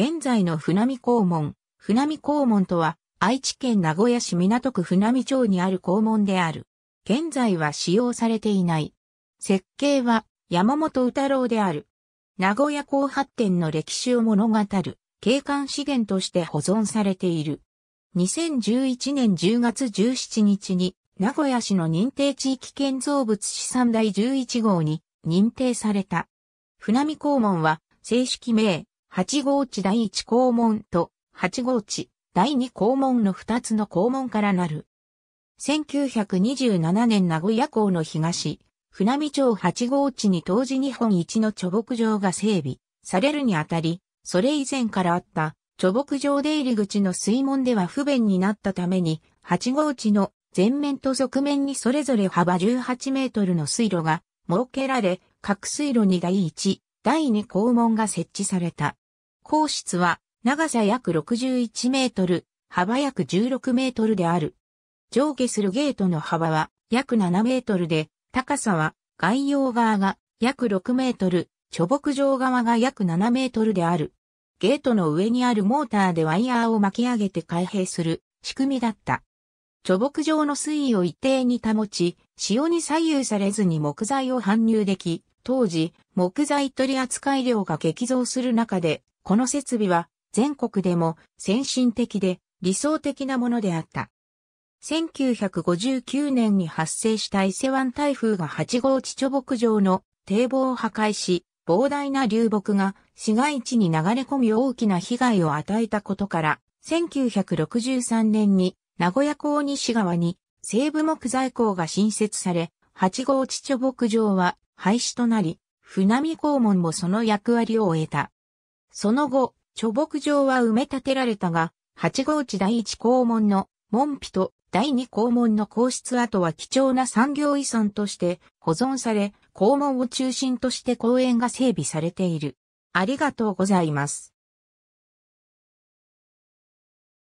現在の船見校門。船見校門とは、愛知県名古屋市港区船見町にある校門である。現在は使用されていない。設計は山本宇太郎である。名古屋港発展の歴史を物語る景観資源として保存されている。2011年10月17日に名古屋市の認定地域建造物資産第11号に認定された。船見校門は正式名、8号地第1校門と8号地第2校門の2つの校門からなる。1927年名古屋港の東、船見町8号地に当時日本一の貯木場が整備されるにあたり、それ以前からあった貯木場出入り口の水門では不便になったために、8号地の前面と側面にそれぞれ幅18メートルの水路が設けられ、各水路に第1、第2校門が設置された。皇室は長さ約61メートル、幅約16メートルである。上下するゲートの幅は約7メートルで、高さは外洋側が約6メートル、貯木場側が約7メートルである。ゲートの上にあるモーターでワイヤーを巻き上げて開閉する仕組みだった。貯木場の水位を一定に保ち、潮に左右されずに木材を搬入でき、当時、木材取扱量が激増する中で、この設備は全国でも先進的で理想的なものであった。1959年に発生した伊勢湾台風が8号地貯牧場の堤防を破壊し、膨大な流木が市街地に流れ込み大きな被害を与えたことから、1963年に名古屋港西側に西部木材港が新設され、八号地貯牧場は廃止となり、船見港門もその役割を終えた。その後、貯木場は埋め立てられたが、八号地第一校門の門扉と第二校門の皇室跡は貴重な産業遺産として保存され、校門を中心として公園が整備されている。ありがとうございます。